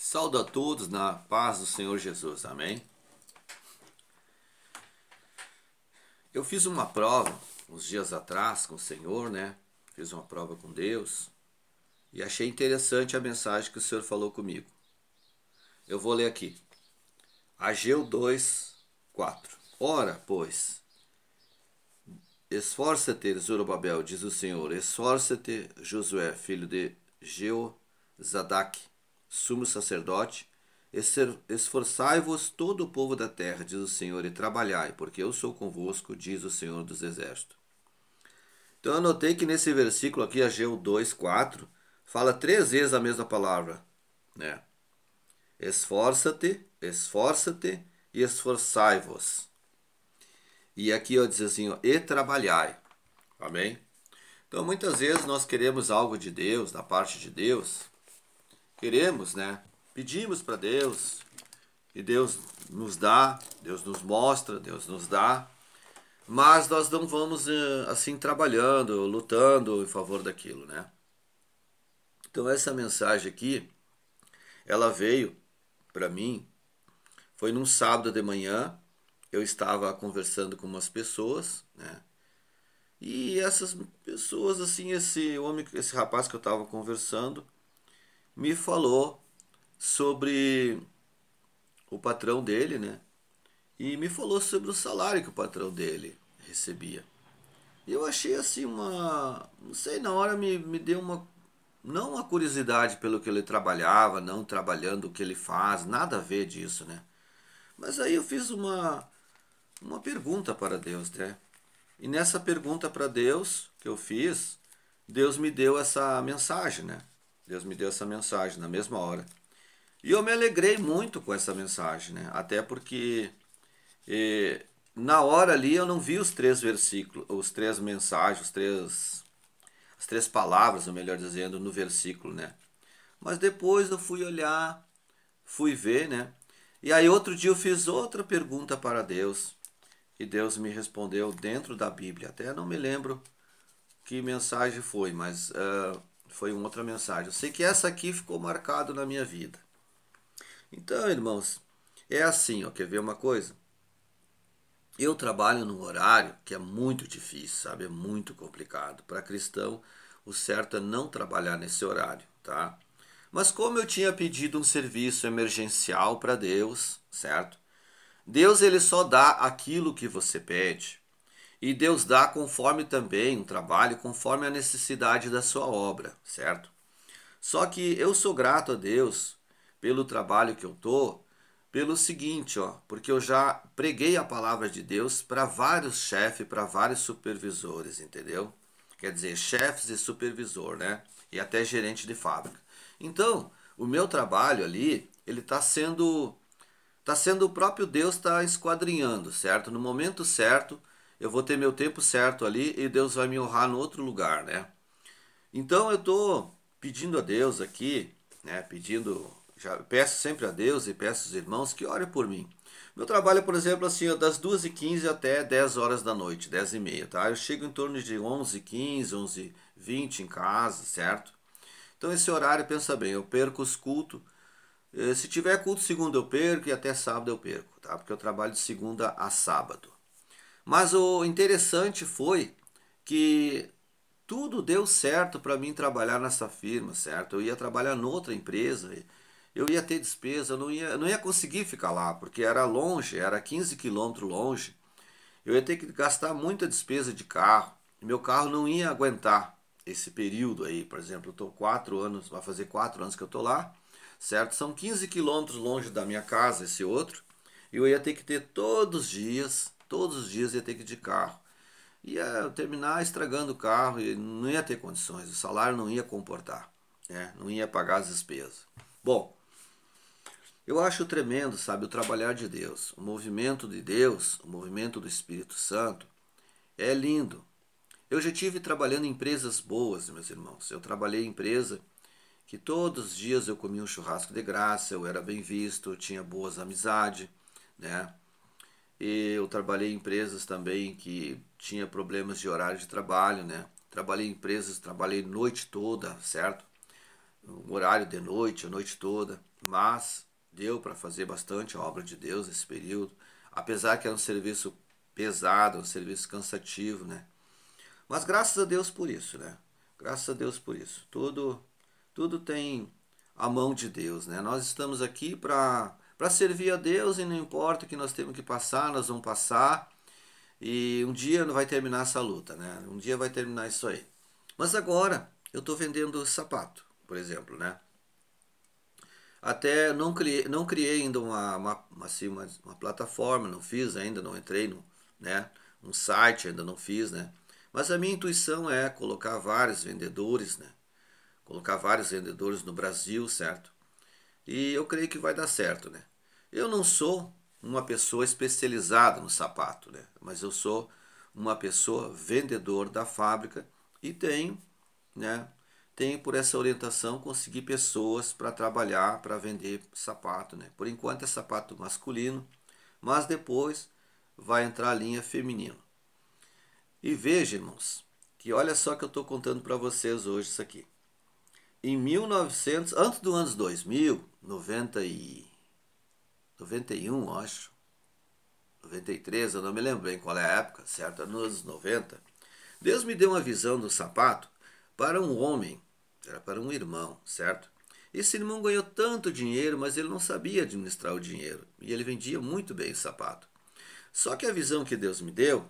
Saúdo a todos na paz do Senhor Jesus, amém? Eu fiz uma prova uns dias atrás com o Senhor, né? Fiz uma prova com Deus e achei interessante a mensagem que o Senhor falou comigo. Eu vou ler aqui. Ageu 2, 4. Ora, pois, esforça-te, Zorobabel, diz o Senhor, esforça-te, Josué, filho de Jeozadak, sumo sacerdote, esforçai-vos todo o povo da terra, diz o Senhor, e trabalhai, porque eu sou convosco, diz o Senhor dos exércitos. Então eu notei que nesse versículo aqui, Ageu 2, 4, fala três vezes a mesma palavra, né? Esforça-te, esforça-te e esforçai-vos. E aqui eu diz assim, ó, e trabalhai. Amém? Então muitas vezes nós queremos algo de Deus, da parte de Deus, queremos, né? Pedimos para Deus e Deus nos dá, Deus nos mostra, Deus nos dá, mas nós não vamos eh, assim trabalhando, lutando em favor daquilo, né? Então essa mensagem aqui, ela veio para mim, foi num sábado de manhã, eu estava conversando com umas pessoas, né? E essas pessoas, assim, esse homem, esse rapaz que eu estava conversando, me falou sobre o patrão dele, né? E me falou sobre o salário que o patrão dele recebia. E eu achei assim uma. Não sei, na hora me, me deu uma. Não uma curiosidade pelo que ele trabalhava, não trabalhando o que ele faz, nada a ver disso, né? Mas aí eu fiz uma, uma pergunta para Deus, né? E nessa pergunta para Deus que eu fiz, Deus me deu essa mensagem, né? Deus me deu essa mensagem na mesma hora. E eu me alegrei muito com essa mensagem, né? Até porque eh, na hora ali eu não vi os três versículos, os três mensagens, os três, as três palavras, ou melhor dizendo, no versículo, né? Mas depois eu fui olhar, fui ver, né? E aí outro dia eu fiz outra pergunta para Deus e Deus me respondeu dentro da Bíblia. Até não me lembro que mensagem foi, mas uh, foi uma outra mensagem. Eu sei que essa aqui ficou marcado na minha vida. Então, irmãos, é assim, ó, quer ver uma coisa? Eu trabalho num horário que é muito difícil, sabe? É muito complicado. Para cristão, o certo é não trabalhar nesse horário, tá? Mas como eu tinha pedido um serviço emergencial para Deus, certo? Deus ele só dá aquilo que você pede. E Deus dá conforme também um trabalho, conforme a necessidade da sua obra, certo? Só que eu sou grato a Deus pelo trabalho que eu tô, pelo seguinte, ó, porque eu já preguei a palavra de Deus para vários chefes, para vários supervisores, entendeu? Quer dizer, chefes e supervisor, né? E até gerente de fábrica. Então, o meu trabalho ali, ele está sendo tá sendo o próprio Deus está esquadrinhando, certo? No momento certo, eu vou ter meu tempo certo ali e Deus vai me honrar no outro lugar, né? Então eu estou pedindo a Deus aqui, né? Pedindo, já peço sempre a Deus e peço aos irmãos que orem por mim. Meu trabalho, por exemplo, assim, é das 2h15 até 10 horas da noite, 10 e meia, tá? Eu chego em torno de 11h15, 11h20 em casa, certo? Então esse horário, pensa bem, eu perco os cultos. Eh, se tiver culto segunda eu perco e até sábado eu perco, tá? Porque eu trabalho de segunda a sábado. Mas o interessante foi que tudo deu certo para mim trabalhar nessa firma, certo? Eu ia trabalhar noutra empresa, eu ia ter despesa, eu não ia, não ia conseguir ficar lá, porque era longe, era 15 quilômetros longe. Eu ia ter que gastar muita despesa de carro, meu carro não ia aguentar esse período aí, por exemplo, eu quatro anos, vai fazer quatro anos que eu estou lá, certo? São 15 quilômetros longe da minha casa, esse outro, e eu ia ter que ter todos os dias Todos os dias ia ter que ir de carro. Ia terminar estragando o carro e não ia ter condições, o salário não ia comportar, né? não ia pagar as despesas. Bom, eu acho tremendo, sabe, o trabalhar de Deus. O movimento de Deus, o movimento do Espírito Santo, é lindo. Eu já tive trabalhando em empresas boas, meus irmãos. Eu trabalhei em empresa que todos os dias eu comia um churrasco de graça, eu era bem visto, eu tinha boas amizades, né? eu trabalhei em empresas também que tinha problemas de horário de trabalho, né? Trabalhei em empresas, trabalhei noite toda, certo? Um horário de noite, a noite toda, mas deu para fazer bastante a obra de Deus nesse período, apesar que era um serviço pesado, um serviço cansativo, né? Mas graças a Deus por isso, né? Graças a Deus por isso. Tudo tudo tem a mão de Deus, né? Nós estamos aqui para para servir a Deus e não importa o que nós temos que passar, nós vamos passar. E um dia vai terminar essa luta, né? Um dia vai terminar isso aí. Mas agora eu estou vendendo sapato, por exemplo, né? Até não criei, não criei ainda uma, uma, assim, uma, uma plataforma, não fiz ainda, não entrei no, né? um site, ainda não fiz, né? Mas a minha intuição é colocar vários vendedores, né? Colocar vários vendedores no Brasil, certo? E eu creio que vai dar certo, né? Eu não sou uma pessoa especializada no sapato, né? Mas eu sou uma pessoa vendedor da fábrica e tenho, né? Tenho por essa orientação conseguir pessoas para trabalhar, para vender sapato, né? Por enquanto é sapato masculino, mas depois vai entrar a linha feminino. E veja, irmãos, que olha só que eu estou contando para vocês hoje isso aqui em 1900, antes do anos 2000, 90 e 91, acho. 93, eu não me lembro bem qual é a época, certo? É nos anos 90. Deus me deu uma visão do sapato para um homem, era para um irmão, certo? Esse irmão ganhou tanto dinheiro, mas ele não sabia administrar o dinheiro. E ele vendia muito bem o sapato. Só que a visão que Deus me deu,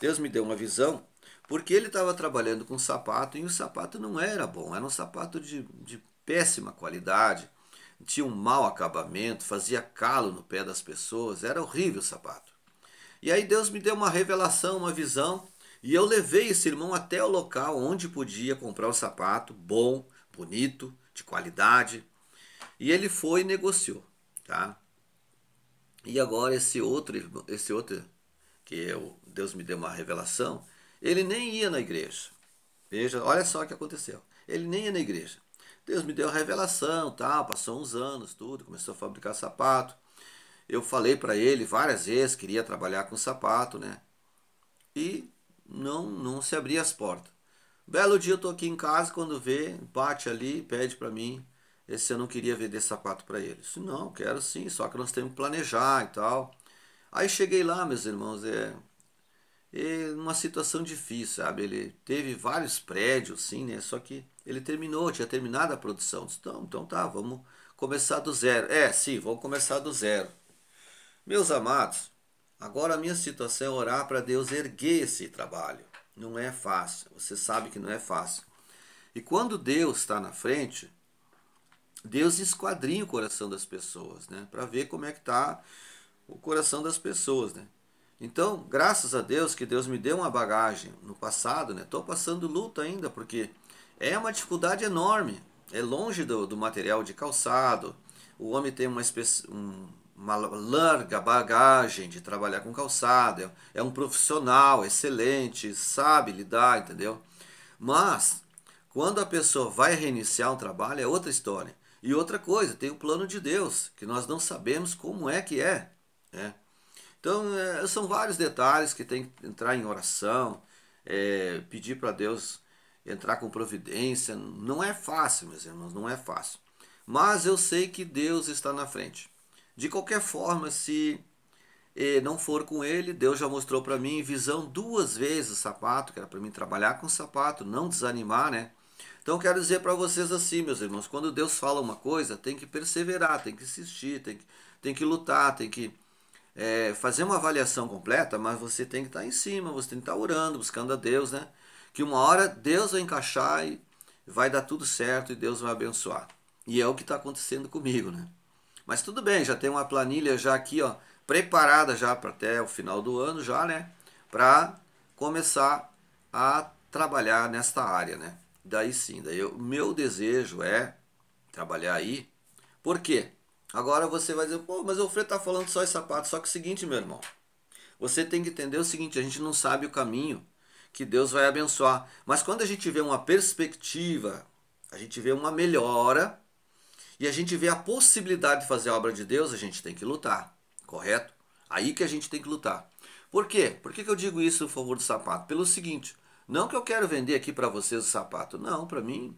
Deus me deu uma visão porque ele estava trabalhando com sapato e o sapato não era bom, era um sapato de, de péssima qualidade, tinha um mau acabamento, fazia calo no pé das pessoas, era horrível o sapato. E aí Deus me deu uma revelação, uma visão, e eu levei esse irmão até o local onde podia comprar o um sapato bom, bonito, de qualidade. E ele foi e negociou, tá? E agora esse outro, esse outro que eu, Deus me deu uma revelação, ele nem ia na igreja. Veja, olha só o que aconteceu. Ele nem ia na igreja. Deus me deu a revelação, tal, tá? passou uns anos, tudo, começou a fabricar sapato. Eu falei para ele várias vezes, queria trabalhar com sapato, né? E não, não se abria as portas. Belo dia eu tô aqui em casa, quando vê, bate ali, pede para mim esse eu não queria vender sapato para ele. Disse, não, quero sim, só que nós temos que planejar e tal. Aí cheguei lá, meus irmãos, é, numa situação difícil, sabe? Ele teve vários prédios, sim, né? Só que ele terminou, tinha terminado a produção. Então, então tá, vamos começar do zero. É, sim, vamos começar do zero. Meus amados, agora a minha situação é orar para Deus erguer esse trabalho. Não é fácil, você sabe que não é fácil. E quando Deus está na frente, Deus esquadrinha o coração das pessoas, né? Para ver como é que está o coração das pessoas, né? Então, graças a Deus que Deus me deu uma bagagem no passado, né? Estou passando luta ainda, porque é uma dificuldade enorme. É longe do, do material de calçado. O homem tem uma, espécie, um, uma larga bagagem de trabalhar com calçado. É, é um profissional excelente, sabe lidar, entendeu? Mas, quando a pessoa vai reiniciar um trabalho, é outra história. E outra coisa, tem o plano de Deus, que nós não sabemos como é que é. Né? Então, é, são vários detalhes que tem que entrar em oração, é, pedir para Deus entrar com providência. Não é fácil, meus irmãos, não é fácil. Mas eu sei que Deus está na frente. De qualquer forma, se é, não for com ele, Deus já mostrou para mim em visão duas vezes o sapato, que era para mim trabalhar com o sapato, não desanimar, né? Então quero dizer para vocês assim, meus irmãos, quando Deus fala uma coisa, tem que perseverar, tem que insistir, tem que, tem que lutar, tem que é, fazer uma avaliação completa, mas você tem que estar em cima, você tem que estar orando, buscando a Deus, né? Que uma hora Deus vai encaixar e vai dar tudo certo e Deus vai abençoar. E é o que está acontecendo comigo, né? Mas tudo bem, já tem uma planilha já aqui, ó, preparada já para até o final do ano já, né? Para começar a trabalhar nesta área, né? Daí sim, daí o meu desejo é trabalhar aí. Por quê? Agora você vai dizer, pô, mas o Alfredo tá falando só de sapato. Só que é o seguinte, meu irmão. Você tem que entender o seguinte: a gente não sabe o caminho que Deus vai abençoar. Mas quando a gente vê uma perspectiva, a gente vê uma melhora e a gente vê a possibilidade de fazer a obra de Deus, a gente tem que lutar, correto? Aí que a gente tem que lutar. Por quê? Por que, que eu digo isso a favor do sapato? Pelo seguinte: não que eu quero vender aqui para vocês o sapato, não, para mim.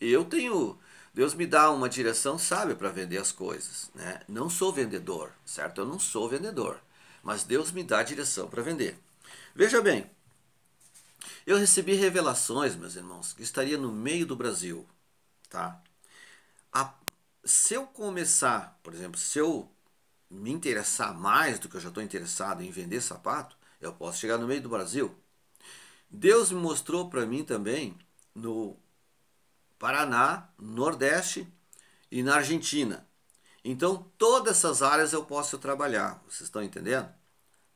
Eu tenho Deus me dá uma direção sábia para vender as coisas. Né? Não sou vendedor, certo? Eu não sou vendedor. Mas Deus me dá a direção para vender. Veja bem, eu recebi revelações, meus irmãos, que estaria no meio do Brasil. Tá? A, se eu começar, por exemplo, se eu me interessar mais do que eu já estou interessado em vender sapato, eu posso chegar no meio do Brasil. Deus me mostrou para mim também no Paraná, Nordeste e na Argentina. Então, todas essas áreas eu posso trabalhar, vocês estão entendendo?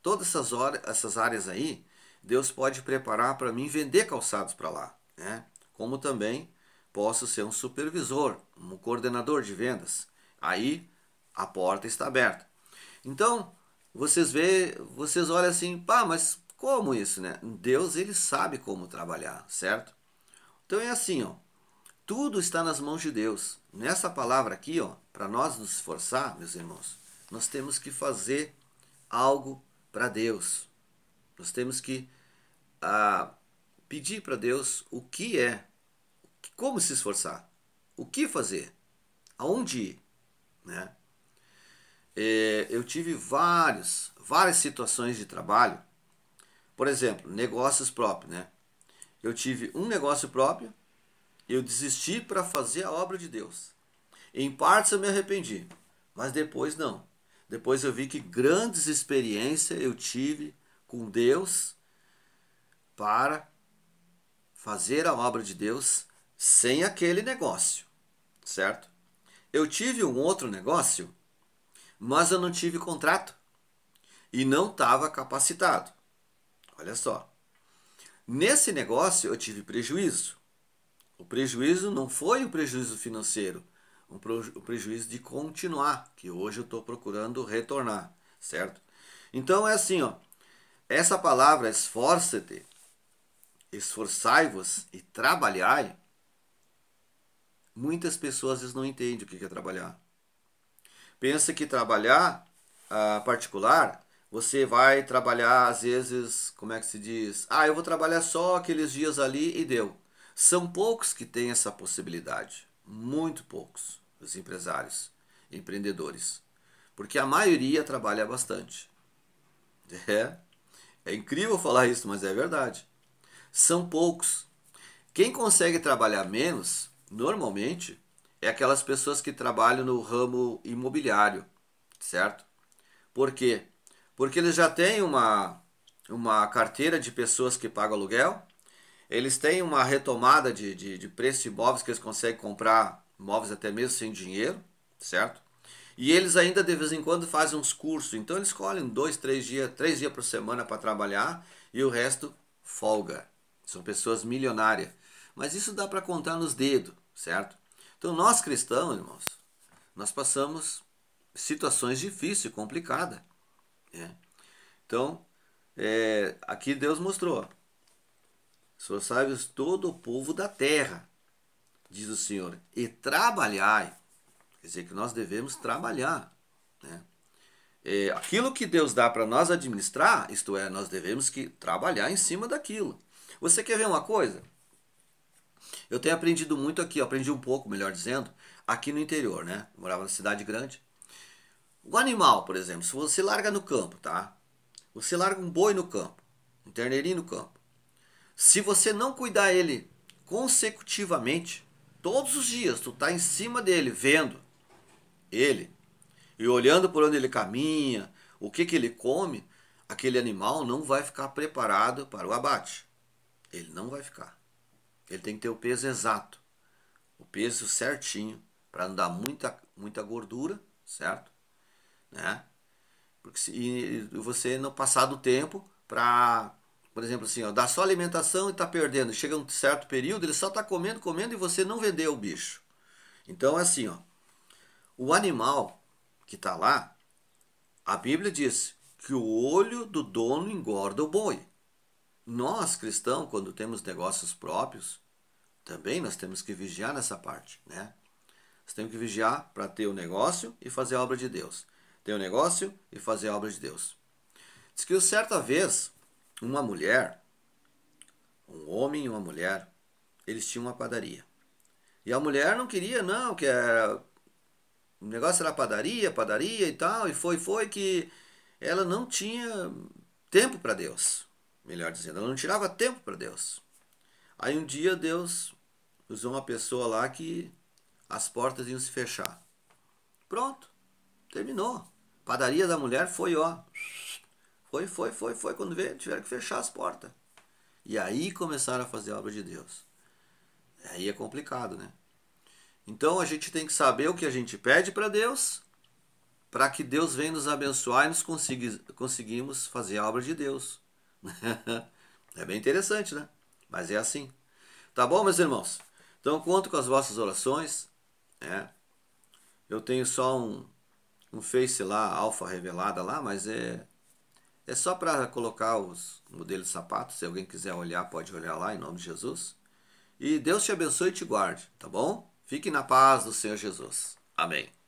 Todas essas, horas, essas áreas aí, Deus pode preparar para mim vender calçados para lá, né? Como também posso ser um supervisor, um coordenador de vendas. Aí a porta está aberta. Então, vocês vê, vocês olham assim, pá, mas como isso, né? Deus ele sabe como trabalhar, certo? Então é assim, ó tudo está nas mãos de Deus. Nessa palavra aqui, ó, para nós nos esforçar, meus irmãos, nós temos que fazer algo para Deus. Nós temos que ah, pedir para Deus o que é, como se esforçar, o que fazer, aonde ir, né? É, eu tive vários, várias situações de trabalho. Por exemplo, negócios próprios, né? Eu tive um negócio próprio eu desisti para fazer a obra de Deus. Em partes eu me arrependi, mas depois não. Depois eu vi que grandes experiências eu tive com Deus para fazer a obra de Deus sem aquele negócio, certo? Eu tive um outro negócio, mas eu não tive contrato e não estava capacitado. Olha só. Nesse negócio eu tive prejuízo. O prejuízo não foi o prejuízo financeiro, o, o prejuízo de continuar, que hoje eu estou procurando retornar, certo? Então é assim, ó. Essa palavra esforça-te, esforçai-vos e trabalhai, muitas pessoas às vezes não entendem o que é trabalhar. Pensa que trabalhar uh, particular, você vai trabalhar às vezes, como é que se diz? Ah, eu vou trabalhar só aqueles dias ali e deu. São poucos que têm essa possibilidade, muito poucos, os empresários, empreendedores, porque a maioria trabalha bastante. É, é incrível falar isso, mas é verdade. São poucos. Quem consegue trabalhar menos, normalmente, é aquelas pessoas que trabalham no ramo imobiliário, certo? Por quê? Porque eles já têm uma, uma carteira de pessoas que pagam aluguel, eles têm uma retomada de, de, de preço de imóveis que eles conseguem comprar imóveis até mesmo sem dinheiro, certo? E eles ainda de vez em quando fazem uns cursos. Então eles escolhem dois, três dias, três dias por semana para trabalhar e o resto folga. São pessoas milionárias. Mas isso dá para contar nos dedos, certo? Então nós cristãos, irmãos, nós passamos situações difíceis, complicadas. Né? Então, é, aqui Deus mostrou. Esforçai-vos todo o povo da terra, diz o Senhor, e trabalhai. Quer dizer que nós devemos trabalhar. Né? É, aquilo que Deus dá para nós administrar, isto é, nós devemos que trabalhar em cima daquilo. Você quer ver uma coisa? Eu tenho aprendido muito aqui, aprendi um pouco, melhor dizendo, aqui no interior, né? Eu morava na cidade grande. O animal, por exemplo, se você larga no campo, tá? Você larga um boi no campo, um terneirinho no campo. Se você não cuidar ele consecutivamente, todos os dias tu tá em cima dele, vendo ele e olhando por onde ele caminha, o que que ele come, aquele animal não vai ficar preparado para o abate. Ele não vai ficar. Ele tem que ter o peso exato, o peso certinho para não dar muita muita gordura, certo? Né? Porque se, e você não passar do tempo para por exemplo, assim, ó, dá só alimentação e está perdendo. Chega um certo período, ele só está comendo, comendo e você não vendeu o bicho. Então é assim, ó. O animal que está lá, a Bíblia diz que o olho do dono engorda o boi. Nós, cristãos, quando temos negócios próprios, também nós temos que vigiar nessa parte, né? Nós temos que vigiar para ter o negócio e fazer a obra de Deus. Ter o negócio e fazer a obra de Deus. Diz que certa vez uma mulher, um homem e uma mulher, eles tinham uma padaria. E a mulher não queria, não, que era. O negócio era padaria, padaria e tal, e foi, foi que ela não tinha tempo para Deus. Melhor dizendo, ela não tirava tempo para Deus. Aí um dia Deus usou uma pessoa lá que as portas iam se fechar. Pronto, terminou. Padaria da mulher foi, ó, foi, foi, foi, foi. Quando veio, tiveram que fechar as portas. E aí começaram a fazer a obra de Deus. Aí é complicado, né? Então a gente tem que saber o que a gente pede para Deus, para que Deus venha nos abençoar e nos consiga, conseguimos fazer a obra de Deus. é bem interessante, né? Mas é assim. Tá bom, meus irmãos? Então conto com as vossas orações. Né? Eu tenho só um, um Face lá, Alfa Revelada lá, mas é é só para colocar os modelos de sapato. Se alguém quiser olhar, pode olhar lá em nome de Jesus. E Deus te abençoe e te guarde, tá bom? Fique na paz do Senhor Jesus. Amém.